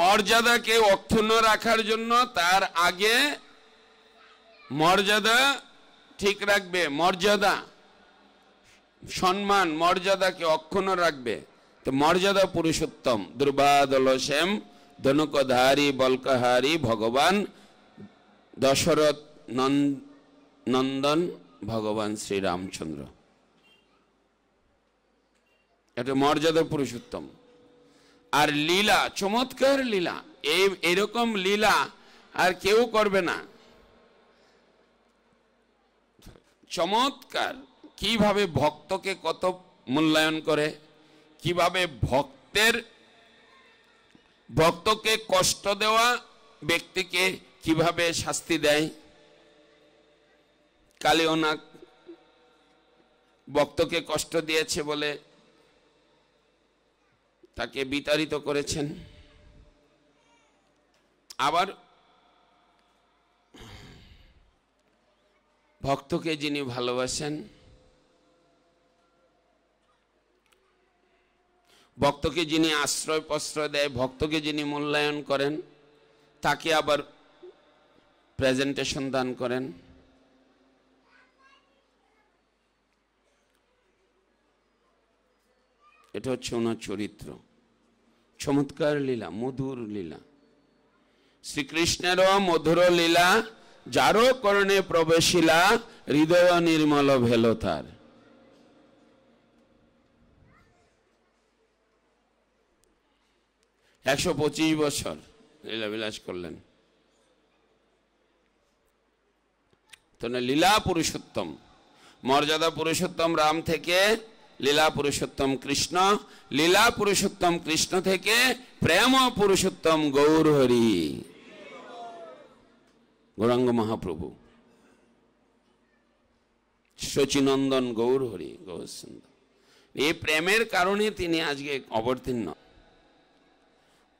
মর্যাদাকে অক্ষুণ্ণ রাখার জন্য তার আগে মর্যাদা ঠিক রাখবে মর্যাদা সম্মান মর্যাদাকে অক্ষুণ্ণ রাখবে তো মর্যাদা পুরুষোত্তম দুর্বাদল শ্যাম ধনুকধারী বলকাহারী ভগবান দশরথ নন্দন ভগবান শ্রীরামচন্দ্র এটা মর্যাদা পুরুষোত্তম আর লীলা চমৎকার লীলা এই এরকম লীলা আর কেউ করবে না চমৎকার কিভাবে ভক্তকে কত মূল্যায়ন করে কিভাবে ভক্তের ভক্তকে কষ্ট দেওয়া ব্যক্তিকে কিভাবে শাস্তি দেয় কালিওনাক ভক্তকে কষ্ট দিয়েছে বলে তাকে বিতাড়িত করেছেন আবার ভক্তকে যিনি ভালোবাসেন ভক্তকে যিনি আশ্রয় প্রশ্রয় দেয় ভক্তকে যিনি মূল্যায়ন করেন তাকে আবার প্রেজেন্টেশন দান করেন এটা হচ্ছে ওনার চরিত্র চমৎকার লীলা মধুর লীলা শ্রীকৃষ্ণেরও মধুর লীলা যারও করণে প্রবেশিলা হৃদয় নির্মল ভেল তার একশো পঁচিশ বছর লীলাবিলাস করলেন তো লীলা পুরুষোত্তম মর্যাদা পুরুষোত্তম রাম থেকে লীলা পুরুষোত্তম কৃষ্ণ লীলা পুরুষোত্তম কৃষ্ণ থেকে প্রেম পুরুষোত্তম গৌর হরি গৌরাঙ্গ মহাপ্রভু শচীনন্দন গৌর হরি গৌরচন্দ্র এই প্রেমের কারণে তিনি আজকে অবতীর্ণ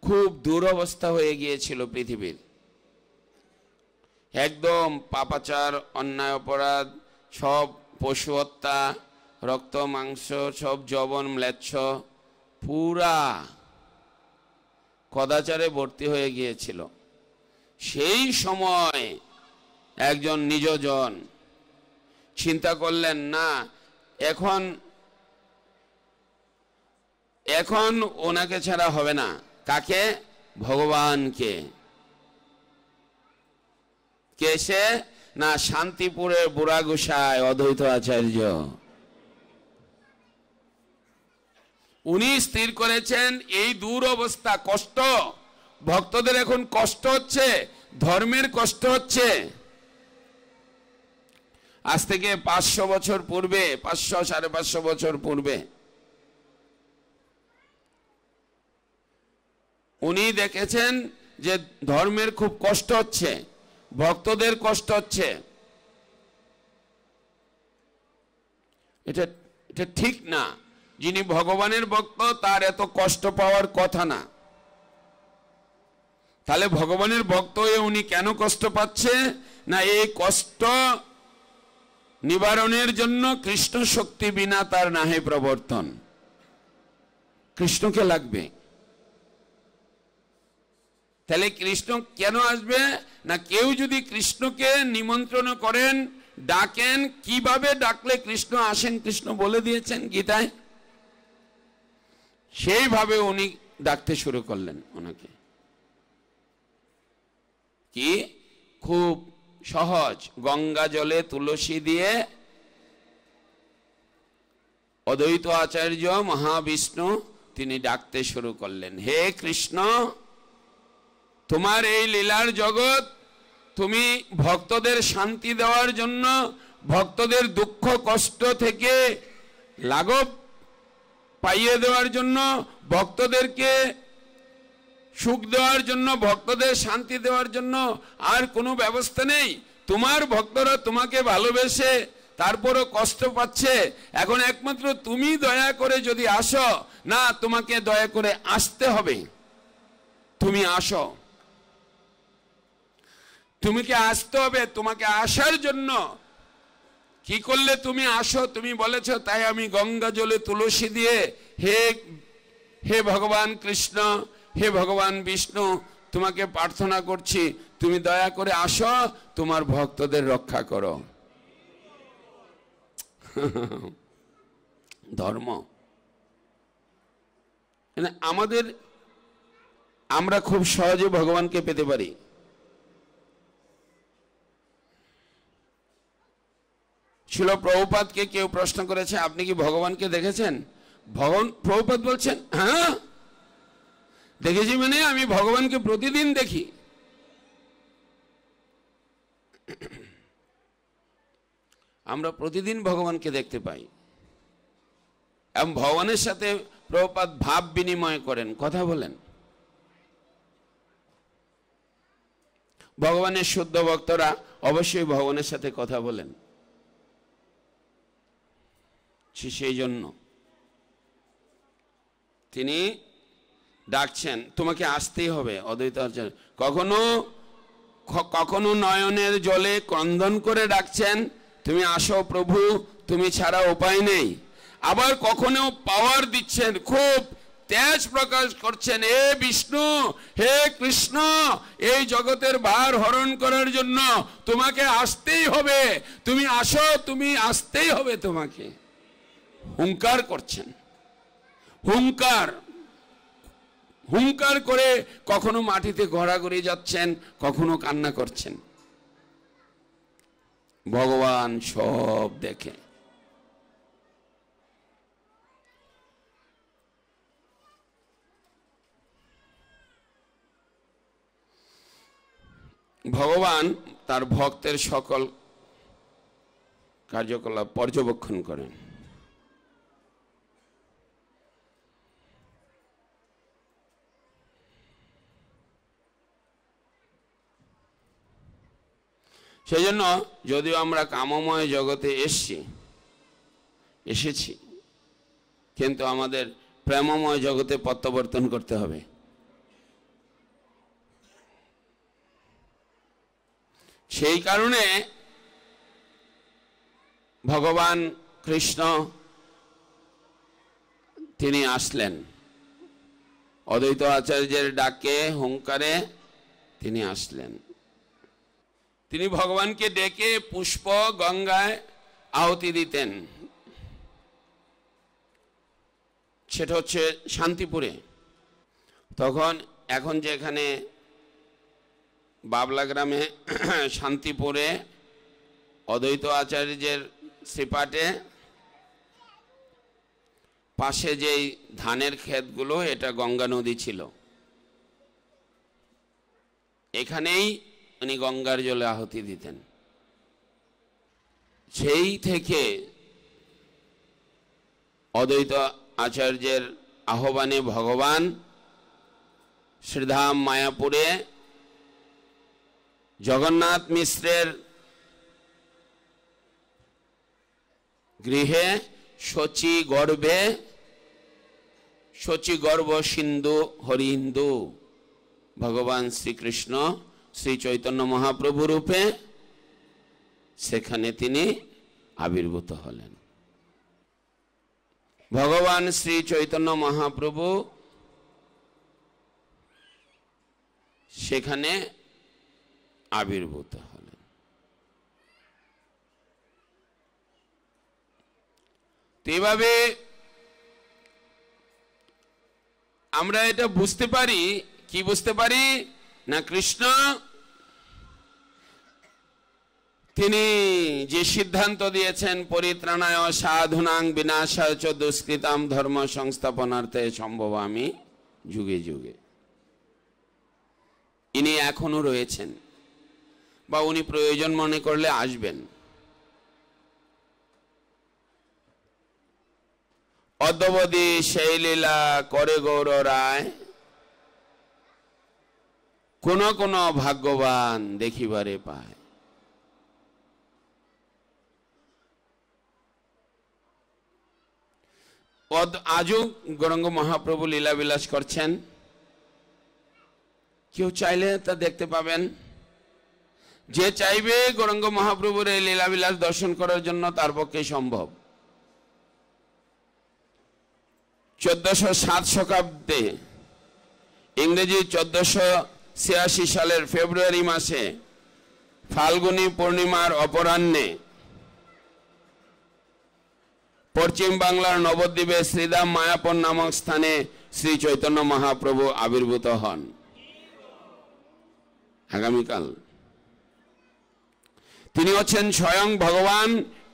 খুব দুরবস্থা হয়ে গিয়েছিল পৃথিবীর একদম পাপাচার অন্যায় অপরাধ সব পশু হত্যা রক্ত মাংস সব জবন ম্লেচ্ছ পুরা কদাচারে ভর্তি হয়ে গিয়েছিল সেই সময় একজন নিজজন চিন্তা করলেন না এখন এখন ওনাকে ছাড়া হবে না কাকে ভগবানকে কেসে না শান্তিপুরের বুড়াগুসায় অদ্বৈত আচার্য উনি স্থির করেছেন এই দুরবস্থা কষ্ট ভক্তদের এখন কষ্ট হচ্ছে ধর্মের কষ্ট হচ্ছে আজ থেকে পাঁচশো বছর পূর্বে পাঁচশো সাড়ে পাঁচশো বছর পূর্বে উনি দেখেছেন যে ধর্মের খুব কষ্ট হচ্ছে ভক্তদের কষ্ট হচ্ছে এটা এটা ঠিক না যিনি ভগবানের ভক্ত তার এত কষ্ট পাওয়ার কথা না তাহলে ভগবানের ভক্ত হয়ে উনি কেন কষ্ট পাচ্ছে না এই কষ্ট নিবারণের জন্য কৃষ্ণ শক্তি বিনা তার নাহে প্রবর্তন কৃষ্ণকে লাগবে তাহলে কৃষ্ণ কেন আসবে না কেউ যদি কৃষ্ণকে নিমন্ত্রণ করেন ডাকেন কিভাবে ডাকলে কৃষ্ণ আসেন কৃষ্ণ বলে দিয়েছেন গীতায় সেইভাবে উনি ডাকতে শুরু করলেন ওনাকে কি খুব সহজ গঙ্গা জলে তুলসী দিয়ে অদ্বৈত আচার্য মহাবিষ্ণু তিনি ডাকতে শুরু করলেন হে কৃষ্ণ তোমার এই লীলার জগৎ তুমি ভক্তদের শান্তি দেওয়ার জন্য ভক্তদের দুঃখ কষ্ট থেকে লাঘব পাইয়ে দেওয়ার জন্য ভক্তদেরকে সুখ দেওয়ার জন্য ভক্তদের শান্তি দেওয়ার জন্য আর কোনো ব্যবস্থা নেই তোমার ভক্তরা তোমাকে ভালোবেসে তারপরও কষ্ট পাচ্ছে এখন একমাত্র তুমি দয়া করে যদি আসো না তোমাকে দয়া করে আসতে হবে তুমি আসো তুমি কি আসতে হবে তোমাকে আসার জন্য কি করলে তুমি আসো তুমি বলেছ তাই আমি গঙ্গা জলে তুলসী দিয়ে হে হে ভগবান কৃষ্ণ হে ভগবান বিষ্ণু তোমাকে প্রার্থনা করছি তুমি দয়া করে আসো তোমার ভক্তদের রক্ষা করো ধর্ম মানে আমাদের আমরা খুব সহজে ভগবানকে পেতে পারি ছিল প্রভুপাতকে কেউ প্রশ্ন করেছে আপনি কি ভগবানকে দেখেছেন ভগবান প্রভুপাত বলছেন হ্যাঁ দেখেছি মানে আমি ভগবানকে প্রতিদিন দেখি আমরা প্রতিদিন ভগবানকে দেখতে পাই এবং ভগবানের সাথে প্রভুপাত ভাব বিনিময় করেন কথা বলেন ভগবানের শুদ্ধ ভক্তরা অবশ্যই ভগবানের সাথে কথা বলেন সেই জন্য তিনি ডাকছেন তোমাকে আসতেই হবে অদ্বৈত আচার্য কখনো কখনো নয়নের জলে ক্রন্দন করে ডাকছেন তুমি আসো প্রভু তুমি ছাড়া উপায় নেই আবার কখনো পাওয়ার দিচ্ছেন খুব তেজ প্রকাশ করছেন হে বিষ্ণু হে কৃষ্ণ এই জগতের ভার হরণ করার জন্য তোমাকে আসতেই হবে তুমি আসো তুমি আসতেই হবে তোমাকে হুঙ্কার করছেন হুঙ্কার হুঙ্কার করে কখনো মাটিতে ঘোরাঘুরি যাচ্ছেন কখনো কান্না করছেন ভগবান সব দেখে ভগবান তার ভক্তের সকল কার্যকলাপ পর্যবেক্ষণ করেন সেই জন্য যদিও আমরা কামময় জগতে এসছি এসেছি কিন্তু আমাদের প্রেমময় জগতে প্রত্যাবর্তন করতে হবে সেই কারণে ভগবান কৃষ্ণ তিনি আসলেন অদ্বৈত আচার্যের ডাকে হুঙ্কারে তিনি আসলেন তিনি ভগবানকে ডেকে পুষ্প গঙ্গায় আহতি দিতেন সেটা হচ্ছে শান্তিপুরে তখন এখন যেখানে বাবলা গ্রামে শান্তিপুরে অদ্বৈত আচার্যের শ্রীপাটে পাশে যেই ধানের ক্ষেতগুলো এটা গঙ্গা নদী ছিল এখানেই উনি গঙ্গার জলে আহুতি দিতেন সেই থেকে অদ্বৈত আচার্যের আহ্বানে ভগবান শ্রীধাম মায়াপুরে জগন্নাথ মিশ্রের গৃহে শচী গর্ভে শচী গর্ভ সিন্ধু হরিহিন্দু ভগবান শ্রীকৃষ্ণ শ্রী চৈতন্য মহাপ্রভু রূপে সেখানে তিনি আবির্ভূত হলেন ভগবান শ্রী চৈতন্য মহাপ্রভু সেখানে আবির্ভূত হলেন এভাবে আমরা এটা বুঝতে পারি কি বুঝতে পারি না কৃষ্ণ তিনি যে সিদ্ধান্ত দিয়েছেন পরিত্রাণায় সাধুনাং বিনাশ চ দুষ্কৃতাম ধর্ম সংস্থাপনার্থে সম্ভব আমি যুগে যুগে ইনি এখনো রয়েছেন বা উনি প্রয়োজন মনে করলে আসবেন অদ্যবধি সেই লীলা করে গৌর রায় কোন কোন ভাগ্যবান দেখিবারে পায় আজও গৌরঙ্গ মহাপ্রভু লীলাবিলাস করছেন কেউ চাইলে তা দেখতে পাবেন যে চাইবে গৌরঙ্গ মহাপ্রভুর এই লীলাবিলাস দর্শন করার জন্য তার পক্ষে সম্ভব চোদ্দশো সাত শতাব্দে ইংরেজি চোদ্দশো ছিয়াশি সালের ফেব্রুয়ারি মাসে ফাল্গুনী পূর্ণিমার অপরাহ্নে পশ্চিম বাংলার নবদ্বীপে শ্রীদাম মায়াপন নামক স্থানে শ্রী চৈতন্য মহাপ্রভু আবির্ভূত হন আগামীকাল তিনি হচ্ছেন স্বয়ং ভগবান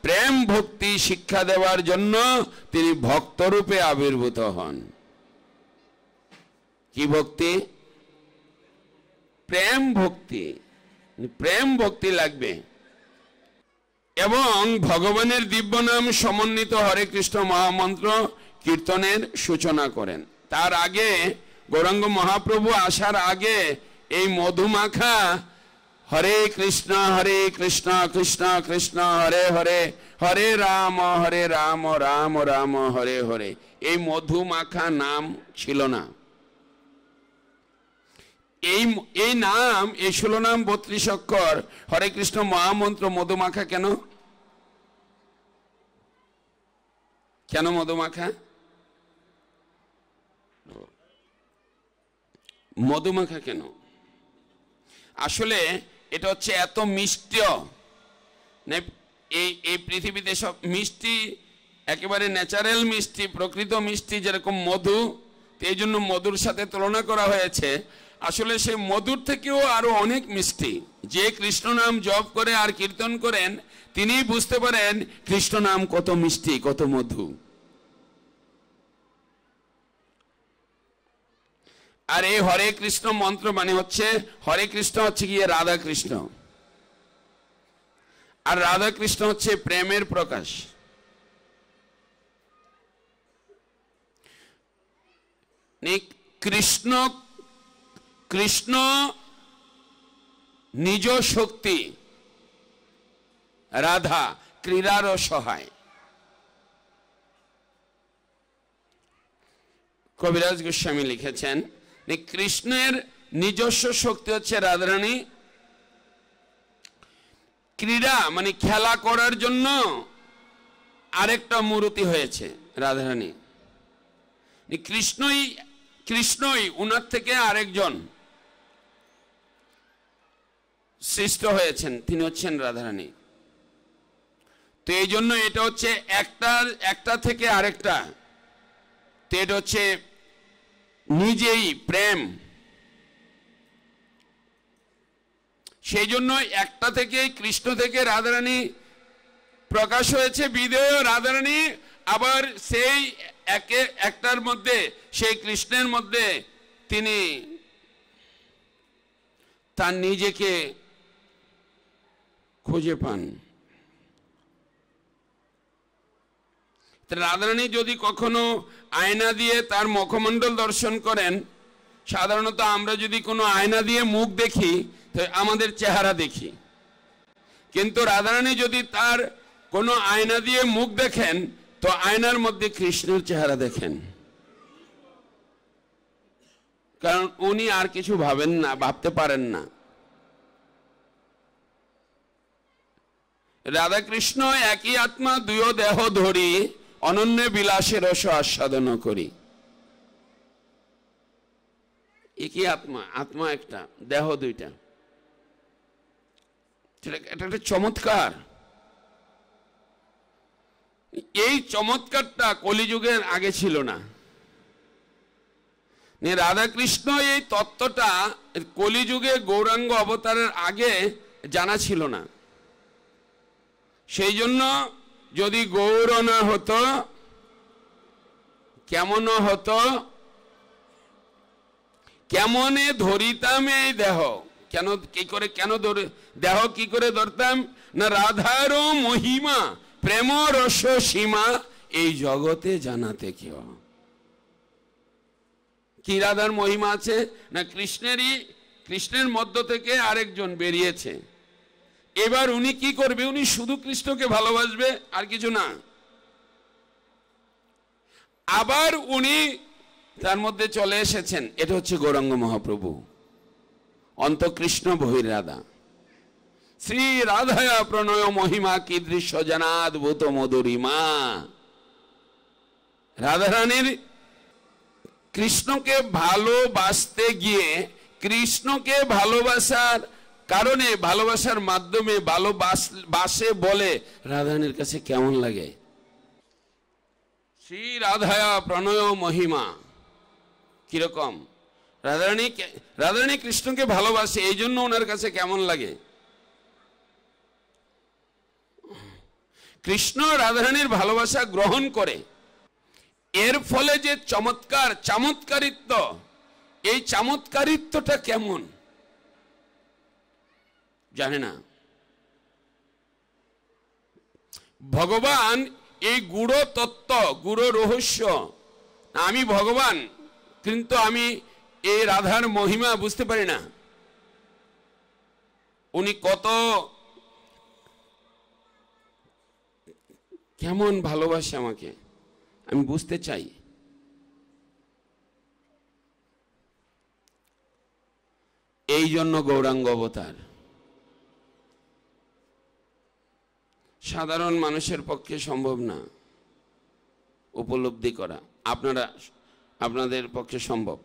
প্রেম ভক্তি শিক্ষা দেওয়ার জন্য তিনি ভক্তরূপে আবির্ভূত হন কি ভক্তি প্রেম ভক্তি প্রেম ভক্তি লাগবে এবং ভগবানের দিব্য নাম সমন্বিত হরে কৃষ্ণ মহামন্ত্র কীর্তনের সূচনা করেন তার আগে গৌরাঙ্গ মহাপ্রভু আসার আগে এই মধুমাখা হরে কৃষ্ণ হরে কৃষ্ণ কৃষ্ণ কৃষ্ণ হরে হরে হরে রাম হরে রাম রাম রাম হরে হরে এই মধুমাখা নাম ছিল না এই এই নাম এই ষোলো নাম বত্রিশ অক্ষর হরে কৃষ্ণ মহামন্ত্র মধুমাখা কেন কেন মধুমাখা মধুমাখা কেন আসলে এটা হচ্ছে এত মিষ্টি এই এই পৃথিবীতে সব মিষ্টি একেবারে ন্যাচারাল মিষ্টি প্রকৃত মিষ্টি যেরকম মধু এই জন্য মধুর সাথে তুলনা করা হয়েছে আসলে সেই মধুর থেকেও আরো অনেক মিষ্টি যে কৃষ্ণ নাম জপ করে আর কীর্তন করেন তিনি বুঝতে পারেন কৃষ্ণ নাম কত মিষ্টি কত মধু আর এই হরে কৃষ্ণ মন্ত্র মানে হচ্ছে হরে কৃষ্ণ হচ্ছে গিয়ে রাধা কৃষ্ণ আর রাধা কৃষ্ণ হচ্ছে প্রেমের প্রকাশ কৃষ্ণ কৃষ্ণ নিজ শক্তি রাধা ক্রীড়ারও সহায় কবিরাজ গোস্বামী লিখেছেন কৃষ্ণের নিজস্ব শক্তি হচ্ছে রাধারানী ক্রীড়া মানে খেলা করার জন্য আরেকটা মূরতি হয়েছে রাধারানী কৃষ্ণই কৃষ্ণই উনার থেকে আরেকজন সৃষ্ট হয়েছেন তিনি হচ্ছেন রাধারানী তো এই জন্য এটা হচ্ছে একটার একটা থেকে আরেকটা তো এটা হচ্ছে নিজেই প্রেম সেই জন্য একটা থেকে কৃষ্ণ থেকে রাধারানী প্রকাশ হয়েছে বিদেয় রাধারানী আবার সেই একে একটার মধ্যে সেই কৃষ্ণের মধ্যে তিনি তার নিজেকে খুঁজে পান রাধারানী যদি কখনো আয়না দিয়ে তার মুখমণ্ডল দর্শন করেন সাধারণত আমরা যদি কোনো আয়না দিয়ে মুখ দেখি তো আমাদের চেহারা দেখি কিন্তু রাধারানী যদি তার কোনো আয়না দিয়ে মুখ দেখেন তো আয়নার মধ্যে কৃষ্ণের চেহারা দেখেন কারণ উনি আর কিছু ভাবেন না ভাবতে পারেন না রাধাকৃষ্ণ একই আত্মা দুয় দেহ ধরি অনন্য বিলাসের রস আস্বাদন করি একই আত্মা আত্মা একটা দেহ দুইটা এটা একটা চমৎকার এই চমৎকারটা কলিযুগের আগে ছিল না রাধাকৃষ্ণ এই তত্ত্বটা কলিযুগে গৌরাঙ্গ অবতারের আগে জানা ছিল না সেই জন্য যদি গৌর না হতো কেমন হতো কেমনে ধরিতাম এই দেহ কেন কি করে কেন ধরে দেহ কি করে ধরতাম না রাধার মহিমা প্রেম রস সীমা এই জগতে জানাতে কেউ কি রাধার মহিমা আছে না কৃষ্ণেরই কৃষ্ণের মধ্য থেকে আরেকজন বেরিয়েছে এবার উনি কি করবে উনি শুধু কৃষ্ণকে ভালোবাসবে আর কিছু না আবার উনি তার মধ্যে চলে এসেছেন এটা হচ্ছে গৌরাঙ্গ মহাপ্রভু অন্তকৃষ্ণ বহিরাধা শ্রী রাধায়া প্রণয় মহিমা কি দৃশ্য জানাদ্ভূত মধুরিমা রাধারানীর কৃষ্ণকে ভালোবাসতে গিয়ে কৃষ্ণকে ভালোবাসার কারণে ভালোবাসার মাধ্যমে ভালোবাসে বলে রাধারানীর কাছে কেমন লাগে শ্রী রাধায়া প্রণয় মহিমা কিরকম রাধারানী রাধারানী কৃষ্ণকে ভালোবাসে এই জন্য ওনার কাছে কেমন লাগে কৃষ্ণ রাধারানীর ভালোবাসা গ্রহণ করে এর ফলে যে চমৎকার চমৎকারিত্ব এই চমৎকারিত্বটা কেমন জানে না ভগবান এই গুড়ো তত্ত্ব গুড়ো রহস্য আমি ভগবান কিন্তু আমি এই রাধার মহিমা বুঝতে পারি না উনি কত কেমন ভালোবাসে আমাকে আমি বুঝতে চাই এই জন্য গৌরাঙ্গ অবতার সাধারণ মানুষের পক্ষে সম্ভব না উপলব্ধি করা আপনারা আপনাদের পক্ষে সম্ভব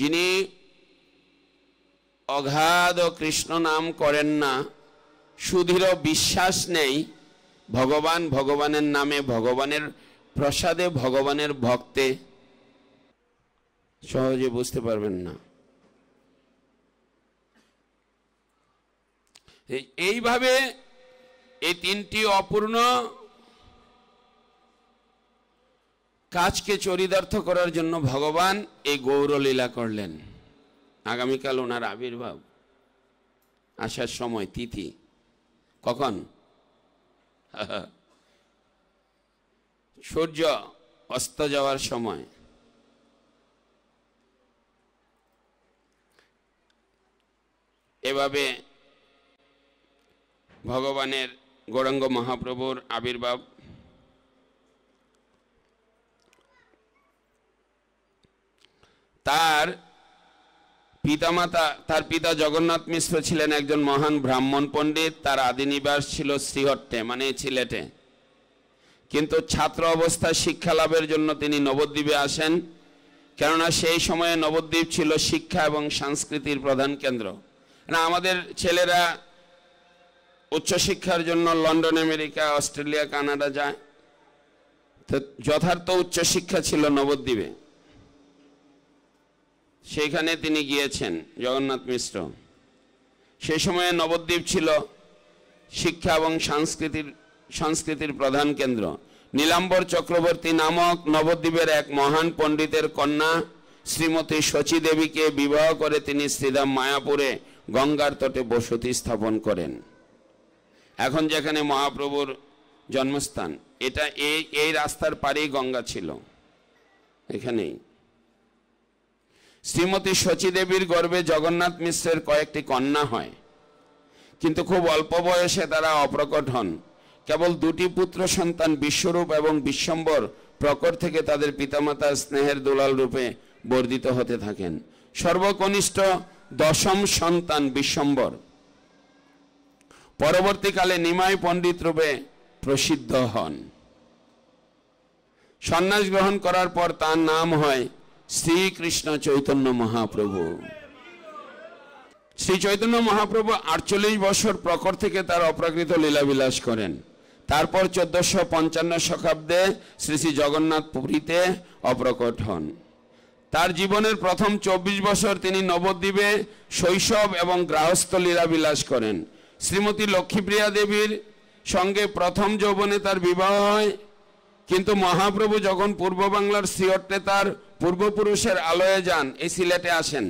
যিনি অগাধ কৃষ্ণ নাম করেন না সুধীর বিশ্বাস নেই ভগবান ভগবানের নামে ভগবানের প্রসাদে ভগবানের ভক্তে সহজে বুঝতে পারবেন না এইভাবে এই তিনটি অপূর্ণ কাজকে চরিতার্থ করার জন্য ভগবান এই গৌরলীলা করলেন আগামীকাল ওনার আবির্ভাব আসার সময় তিথি কখন সূর্য অস্ত যাওয়ার সময় এভাবে ভগবানের গৌরাঙ্গ মহাপ্রভুর আবির্ভাব তার পিতামাতা তার পিতা জগন্নাথ মিশ্র ছিলেন একজন মহান ব্রাহ্মণ পণ্ডিত তার আদিনিবাস ছিল শ্রীহট্টে মানে ছিলেটে কিন্তু ছাত্র অবস্থায় শিক্ষা লাভের জন্য তিনি নবদ্বীপে আসেন কেননা সেই সময়ে নবদ্বীপ ছিল শিক্ষা এবং সংস্কৃতির প্রধান কেন্দ্র না আমাদের ছেলেরা উচ্চশিক্ষার জন্য লন্ডন আমেরিকা অস্ট্রেলিয়া কানাডা যায় তো যথার্থ উচ্চশিক্ষা ছিল নবদ্বীপে সেখানে তিনি গিয়েছেন জগন্নাথ মিশ্র সে সময়ে নবদ্বীপ ছিল শিক্ষা এবং সংস্কৃতির সংস্কৃতির প্রধান কেন্দ্র নীলাম্বর চক্রবর্তী নামক নবদ্বীপের এক মহান পণ্ডিতের কন্যা শ্রীমতী শচী দেবীকে বিবাহ করে তিনি শ্রীধাম মায়াপুরে গঙ্গার তটে বসতি স্থাপন করেন এখন যেখানে মহাপ্রভুর জন্মস্থান এটা এই এই রাস্তার পারেই গঙ্গা ছিল এখানেই শ্রীমতী শচীদেবীর গর্বে জগন্নাথ মিশ্রের কয়েকটি কন্যা হয় কিন্তু খুব অল্প বয়সে তারা অপ্রকট হন কেবল দুটি পুত্র সন্তান বিশ্বরূপ এবং বিশ্বম্বর প্রকট থেকে তাদের পিতামাতার স্নেহের দুলাল রূপে বর্ধিত হতে থাকেন সর্বকনিষ্ঠ দশম সন্তান বিশ্বম্বর পরবর্তীকালে নিমাই পণ্ডিত রূপে প্রসিদ্ধ হন সন্ন্যাস গ্রহণ করার পর তার নাম হয় শ্রীকৃষ্ণ চৈতন্য মহাপ্রভু শ্রী চৈতন্য মহাপ্রভু আটচল্লিশ বছর প্রকর থেকে তার অপ্রাকৃত লীলাবিলাস করেন তারপর চোদ্দশো পঞ্চান্ন শতাব্দে শ্রী শ্রী জগন্নাথ পুরীতে অপ্রকট হন তার জীবনের প্রথম চব্বিশ বছর তিনি নবদ্বীপে শৈশব এবং গ্রাহস্থ লীলাবিলাস করেন শ্রীমতী লক্ষ্মীপ্রিয়া দেবীর সঙ্গে প্রথম যৌবনে তার বিবাহ হয় কিন্তু মহাপ্রভু যখন পূর্ব বাংলার সিয়টে তার পূর্বপুরুষের আলোয় যান এই সিলেটে আসেন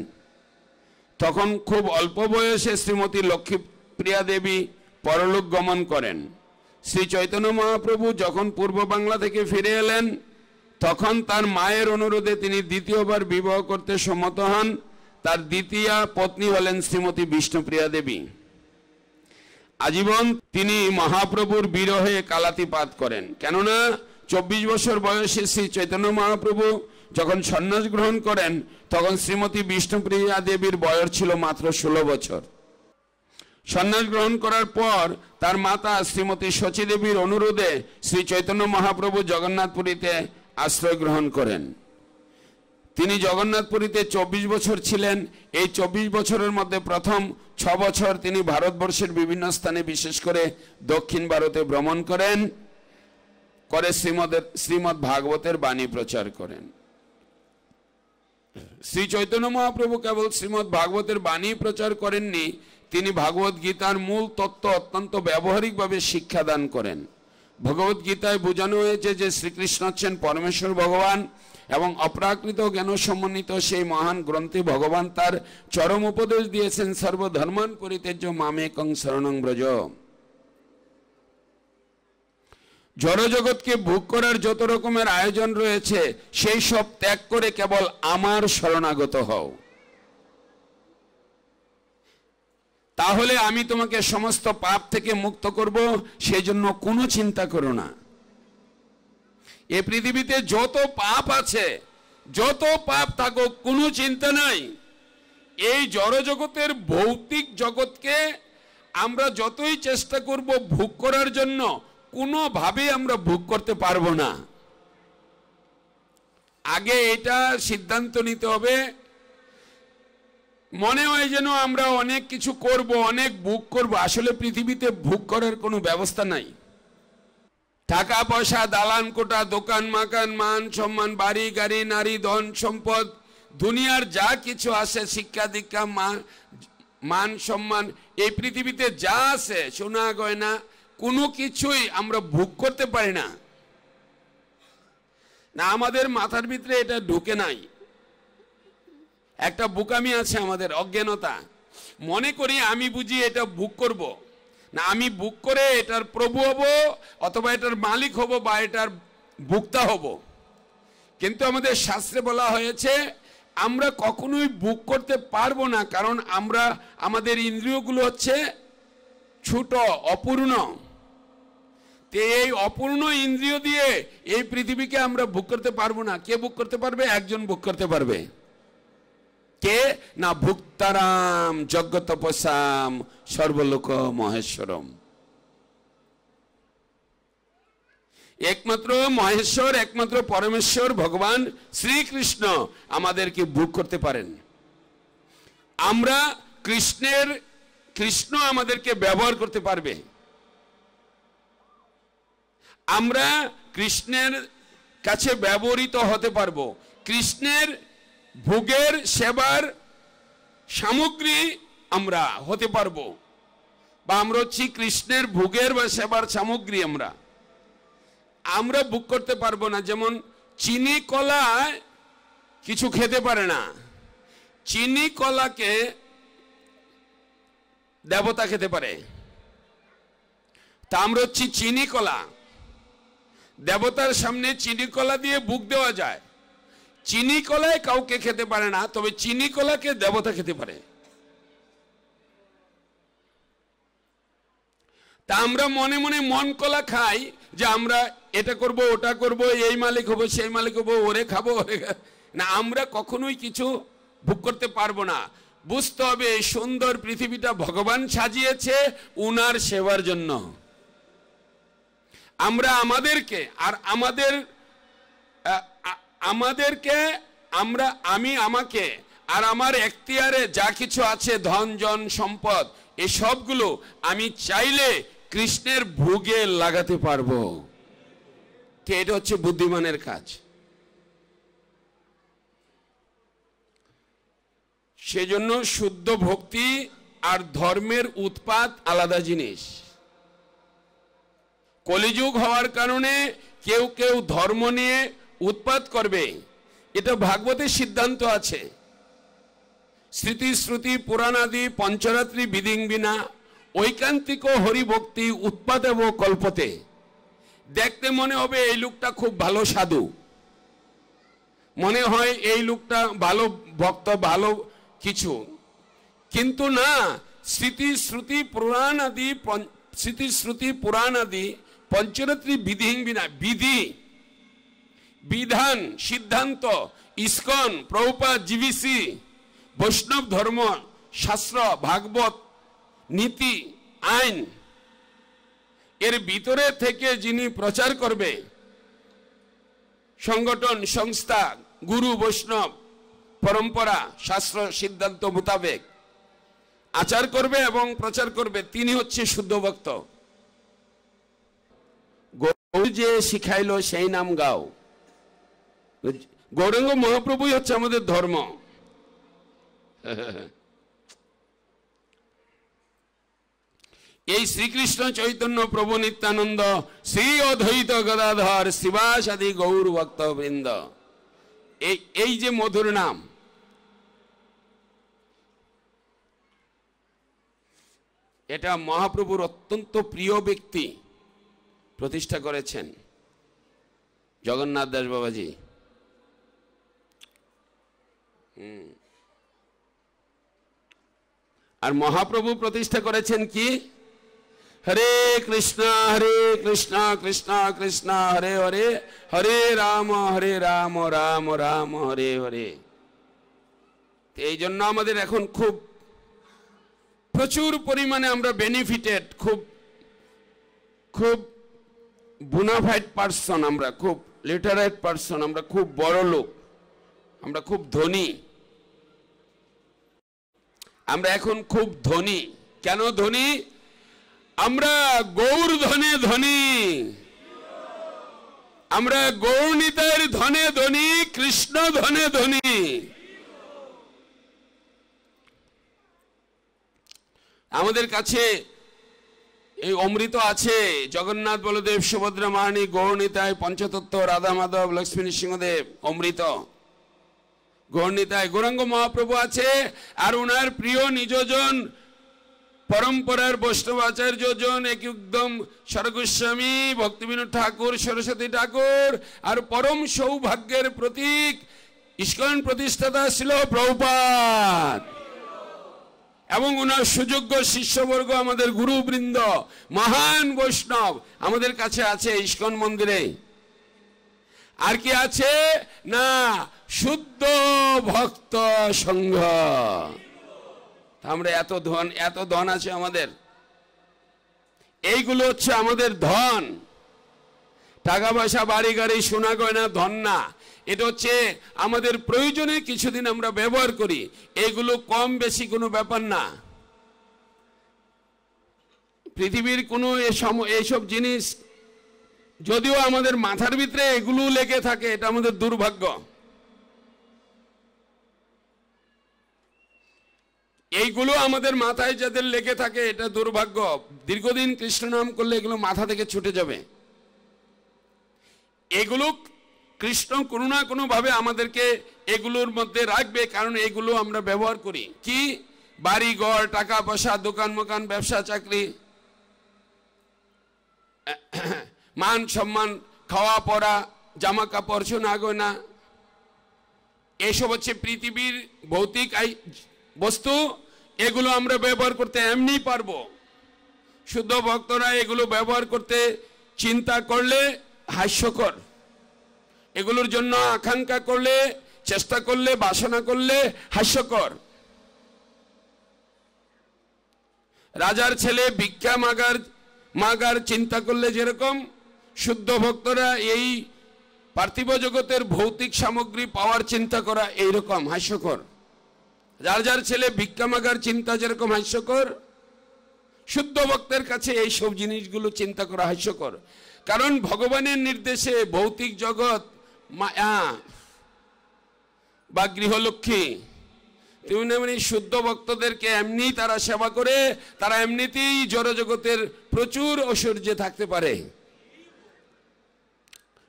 তখন খুব অল্প বয়সে শ্রীমতী লক্ষ্মীপ্রিয়া দেবী পরলোক গমন করেন শ্রী চৈতন্য মহাপ্রভু যখন পূর্ব বাংলা থেকে ফিরে এলেন তখন তার মায়ের অনুরোধে তিনি দ্বিতীয়বার বিবাহ করতে সম্মত হন তার দ্বিতীয় পত্নী হলেন শ্রীমতী বিষ্ণুপ্রিয়া দেবী আজীবন তিনি মহাপ্রভুর বিরহে কালাতিপাত করেন কেননা চব্বিশ বছর বয়সে শ্রী চৈতন্য মহাপ্রভু যখন সন্ন্যাস গ্রহণ করেন তখন শ্রীমতী বিষ্ণুপ্রিয়া দেবীর বয়স ছিল মাত্র ষোলো বছর সন্ন্যাস গ্রহণ করার পর তার মাতা শ্রীমতী দেবীর অনুরোধে শ্রী চৈতন্য মহাপ্রভু জগন্নাথপুরীতে আশ্রয় গ্রহণ করেন তিনি জগন্নাথপুরীতে ২৪ বছর ছিলেন এই ২৪ বছরের মধ্যে প্রথম ছ বছর তিনি ভারতবর্ষের বিভিন্ন স্থানে বিশেষ করে দক্ষিণ ভারতে ভ্রমণ করেন করে শ্রীমদের শ্রীমদ ভাগবতের বাণী প্রচার করেন শ্রী চৈতন্য মহাপ্রভু কেবল শ্রীমদ ভাগবতের বাণী প্রচার করেননি তিনি ভাগবত গীতার মূল তত্ত্ব অত্যন্ত ব্যবহারিকভাবে শিক্ষাদান করেন ভগবদ্গীতায় বোঝানো হয়েছে যে শ্রীকৃষ্ণ হচ্ছেন পরমেশ্বর ভগবান এবং অপ্রাকৃত জ্ঞান সমন্বিত সেই মহান গ্রন্থে ভগবান তার চরম উপদেশ দিয়েছেন সর্বধর্মান পরিতেজ্য মামেকং শরণং ব্রজ জড়জগৎকে ভোগ করার যত রকমের আয়োজন রয়েছে সেই সব ত্যাগ করে কেবল আমার শরণাগত হও তাহলে আমি তোমাকে সমস্ত পাপ থেকে মুক্ত করব সেজন্য কোনো চিন্তা করো না এ পৃথিবীতে যত পাপ আছে যত পাপ থাকুক কোনো চিন্তা নাই এই জড়জগতের ভৌতিক জগৎকে আমরা যতই চেষ্টা করব ভোগ করার জন্য কোনোভাবেই আমরা ভোগ করতে পারবো না আগে এটা সিদ্ধান্ত নিতে হবে মনে হয় যেন আমরা অনেক কিছু করব অনেক ভোগ করব আসলে পৃথিবীতে ভোগ করার কোনো ব্যবস্থা নাই টাকা পয়সা দালান কোটা দোকান মাকান মান সম্মান বাড়ি গাড়ি নারী ধন সম্পদ দুনিয়ার যা কিছু আছে শিক্ষা দীক্ষা মান মান সম্মান এই পৃথিবীতে যা আছে সোনা গয়না কোনো কিছুই আমরা ভোগ করতে পারি না না আমাদের মাথার ভিতরে এটা ঢুকে নাই একটা বোকামি আছে আমাদের অজ্ঞানতা মনে করি আমি বুঝি এটা ভোগ করবো না আমি বুক করে এটার প্রভু হব অথবা এটার মালিক হব বা এটার ভুক্তা হব কিন্তু আমাদের শাস্ত্রে বলা হয়েছে আমরা কখনোই বুক করতে পারবো না কারণ আমরা আমাদের ইন্দ্রিয়গুলো হচ্ছে ছোট অপূর্ণ এই অপূর্ণ ইন্দ্রিয় দিয়ে এই পৃথিবীকে আমরা বুক করতে পারবো না কে বুক করতে পারবে একজন বুক করতে পারবে কে না ভুক্তারাম যজ্ঞ তপসাম সর্বলোক মহেশ্বরম একমাত্র মহেশ্বর একমাত্র পরমেশ্বর ভগবান শ্রীকৃষ্ণ আমাদেরকে ভোগ করতে পারেন আমরা কৃষ্ণের কৃষ্ণ আমাদেরকে ব্যবহার করতে পারবে আমরা কৃষ্ণের কাছে ব্যবহৃত হতে পারবো কৃষ্ণের ভোগের সেবার সামগ্রী আমরা হতে পারব বা আমরা হচ্ছি কৃষ্ণের ভোগের বা সেবার সামগ্রী আমরা আমরা ভোগ করতে পারবো না যেমন চিনি কলা কিছু খেতে পারে না চিনি কলাকে দেবতা খেতে পারে তা আমরা হচ্ছি চিনি কলা দেবতার সামনে চিনি কলা দিয়ে বুক দেওয়া যায় চিনি কলায় কাউকে খেতে পারে না তবে চিনি কলাকে দেবতা খেতে পারে তা আমরা মনে মনে মন কলা খাই যে আমরা এটা করব ওটা করব এই মালিক হবো সেই মালিক হবো ওরে খাবো না আমরা কখনোই কিছু ভোগ করতে পারবো না বুঝতে হবে এই সুন্দর পৃথিবীটা ভগবান সাজিয়েছে উনার সেবার জন্য আমরা আমাদেরকে আর আমাদের আমাদেরকে আমরা আমি আমাকে আর আমার এখতিয়ারে যা কিছু আছে ধন জন সম্পদ এসবগুলো আমি চাইলে কৃষ্ণের ভোগে লাগাতে পারবো তো এটা হচ্ছে বুদ্ধিমানের কাজ সেজন্য শুদ্ধ ভক্তি আর ধর্মের উৎপাত আলাদা জিনিস কলিযুগ হওয়ার কারণে কেউ কেউ ধর্ম নিয়ে উৎপাত করবে এটা ভাগবতের সিদ্ধান্ত আছে স্মৃতিশ্রুতি পুরাণাদি পঞ্চরাত্রি বিধিং বিনা ঐকান্তিক হরিভক্তি উৎপাদেব কল্পতে দেখতে মনে হবে এই লোকটা খুব ভালো সাধু মনে হয় এই লোকটা ভালো ভক্ত ভালো কিছু কিন্তু না স্মৃতিশ্রুতি পুরাণাদি পুরাণ আদি পুরাণ আদি পঞ্চরাত্রি বিধিহীন বিনা বিধি বিধান সিদ্ধান্ত ইস্কন প্রভুপা জিবিসি বৈষ্ণব ধর্ম শাস্ত্র ভাগবত নীতি আইন এর ভিতরে থেকে যিনি প্রচার করবে সংগঠন সংস্থা গুরু বৈষ্ণব পরম্পরা শাস্ত্র সিদ্ধান্ত মোতাবেক আচার করবে এবং প্রচার করবে তিনি হচ্ছে শুদ্ধ ভক্ত গৌ যে শিখাইল সেই নাম গাও গৌরাঙ্গ মহাপ্রভুই হচ্ছে আমাদের ধর্ম এই শ্রীকৃষ্ণ চৈতন্য প্রভু নিত্যানন্দ শ্রী অধৈত গদাধর শিবাস আদি গৌর ভক্ত এই এই যে মধুর নাম এটা মহাপ্রভুর অত্যন্ত প্রিয় ব্যক্তি প্রতিষ্ঠা করেছেন জগন্নাথ দাস বাবাজি আর মহাপ্রভু প্রতিষ্ঠা করেছেন কি হরে কৃষ্ণ হরে কৃষ্ণ কৃষ্ণ কৃষ্ণ হরে হরে হরে রাম হরে রাম রাম রাম হরে হরে এই জন্য আমাদের এখন খুব প্রচুর পরিমাণে আমরা বেনিফিটেড খুব খুব বুনাফাইড পার্সন আমরা খুব লিটারেট পার্সন আমরা খুব বড় লোক আমরা খুব ধনী আমরা এখন খুব ধনী কেন ধনী আমরা গৌর ধনে ধনী আমরা গৌরনীতের ধনে ধনী কৃষ্ণ ধনে ধনী আমাদের কাছে এই অমৃত আছে জগন্নাথ বলদেব সুভদ্রা মাহানি গৌরনীতায় পঞ্চতত্ত্ব রাধা মাধব লক্ষ্মী সিংহদেব অমৃত গৌরনীতায় গৌরাঙ্গ মহাপ্রভু আছে আর ওনার প্রিয় নিজজন পরম্পরার বৈষ্ণব এক একদম স্বর্গস্বামী ভক্তিবিনোদ ঠাকুর সরস্বতী ঠাকুর আর পরম সৌভাগ্যের প্রতীক ইস্কন প্রতিষ্ঠাতা ছিল প্রভুপাত এবং ওনার সুযোগ্য শিষ্যবর্গ আমাদের গুরুবৃন্দ মহান বৈষ্ণব আমাদের কাছে আছে ইস্কন মন্দিরে আর কি আছে না শুদ্ধ ভক্ত সংঘ আমরা এত ধন এত ধন আছে আমাদের এইগুলো হচ্ছে আমাদের ধন টাকা পয়সা বাড়ি গাড়ি সোনা গয়না ধন না এটা হচ্ছে আমাদের প্রয়োজনে কিছুদিন আমরা ব্যবহার করি এগুলো কম বেশি কোনো ব্যাপার না পৃথিবীর কোনো এসব জিনিস যদিও আমাদের মাথার ভিতরে এগুলো লেগে থাকে এটা আমাদের দুর্ভাগ্য এইগুলো আমাদের মাথায় যাদের লেগে থাকে এটা দুর্ভাগ্য দীর্ঘদিন কৃষ্ণ নাম করলে এগুলো মাথা থেকে ছুটে যাবে এগুলো কৃষ্ণ কোনো না কোনোভাবে আমাদেরকে এগুলোর মধ্যে রাখবে কারণ এগুলো আমরা ব্যবহার করি কি বাড়ি ঘর টাকা পয়সা দোকান মোকান ব্যবসা চাকরি মান সম্মান খাওয়া পরা জামা কাপড় শোনা গোনা এসব হচ্ছে পৃথিবীর ভৌতিক বস্তু এগুলো আমরা ব্যবহার করতে এমনি পারব শুদ্ধ ভক্তরা এগুলো ব্যবহার করতে চিন্তা করলে হাস্যকর এগুলোর জন্য আকাঙ্ক্ষা করলে চেষ্টা করলে বাসনা করলে হাস্যকর রাজার ছেলে ভিক্ষা মাগার মাগার চিন্তা করলে যেরকম শুদ্ধ ভক্তরা এই পার্থিব জগতের ভৌতিক সামগ্রী পাওয়ার চিন্তা করা এইরকম হাস্যকর যার যার ছেলে ভিক্ষামাগার চিন্তা যেরকম হাস্যকর শুদ্ধ ভক্তের কাছে এই সব জিনিসগুলো চিন্তা করা হাস্যকর কারণ ভগবানের নির্দেশে ভৌতিক জগৎ মায়া বা গৃহলক্ষ্মী তেমনি এমনি মানে শুদ্ধ ভক্তদেরকে এমনি তারা সেবা করে তারা এমনিতেই জড়জগতের প্রচুর ঐশ্বর্যে থাকতে পারে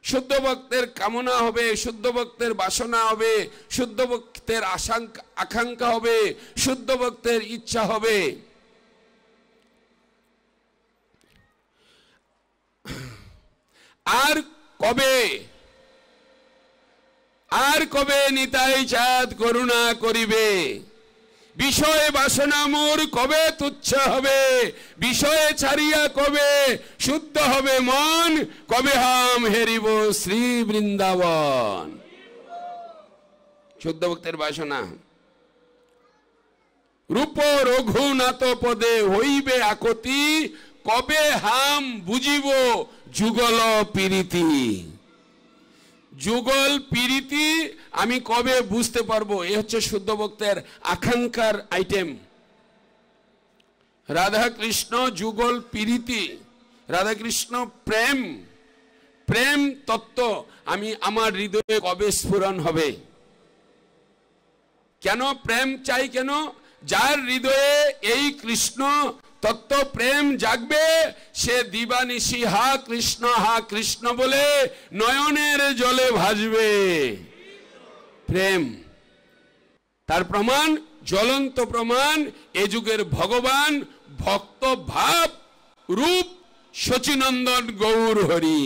শুদ্ধ ভক্তের কামনা হবে শুদ্ধ ভক্তের বাসনা হবে শুদ্ধ ভক্তের আকাঙ্ক্ষা হবে শুদ্ধ ভক্তের ইচ্ছা হবে আর কবে আর কবে নিতাই চাঁদ করুণা করিবে বিষয় বাসনা মোর কবে তুচ্ছ হবে বিষয়ে ছাড়িয়া কবে শুদ্ধ হবে মন কবে হাম হেরিব শ্রী বৃন্দাবন শুদ্ধ ভক্তের বাসনা রূপ রঘুনাথ পদে হইবে আকতি কবে হাম বুঝিব যুগল পীড়িতি যুগল পীড়িতি আমি কবে বুঝতে পারবো এ হচ্ছে শুদ্ধ ভক্তের আকাঙ্ক্ষার আইটেম রাধাকৃষ্ণ যুগল পীড়িতি রাধাকৃষ্ণ প্রেম প্রেম তত্ত্ব আমি আমার হৃদয়ে কবে স্ফুরণ হবে কেন প্রেম চাই কেন যার হৃদয়ে এই কৃষ্ণ তত্ত্ব প্রেম জাগবে সে দিবানিশি হা কৃষ্ণ হা কৃষ্ণ বলে নয়নের জলে ভাজবে প্রেম তার প্রমাণ জ্বলন্ত প্রমাণ এ যুগের ভগবান ভক্ত ভাব রূপ শচীনন্দন গৌর হরি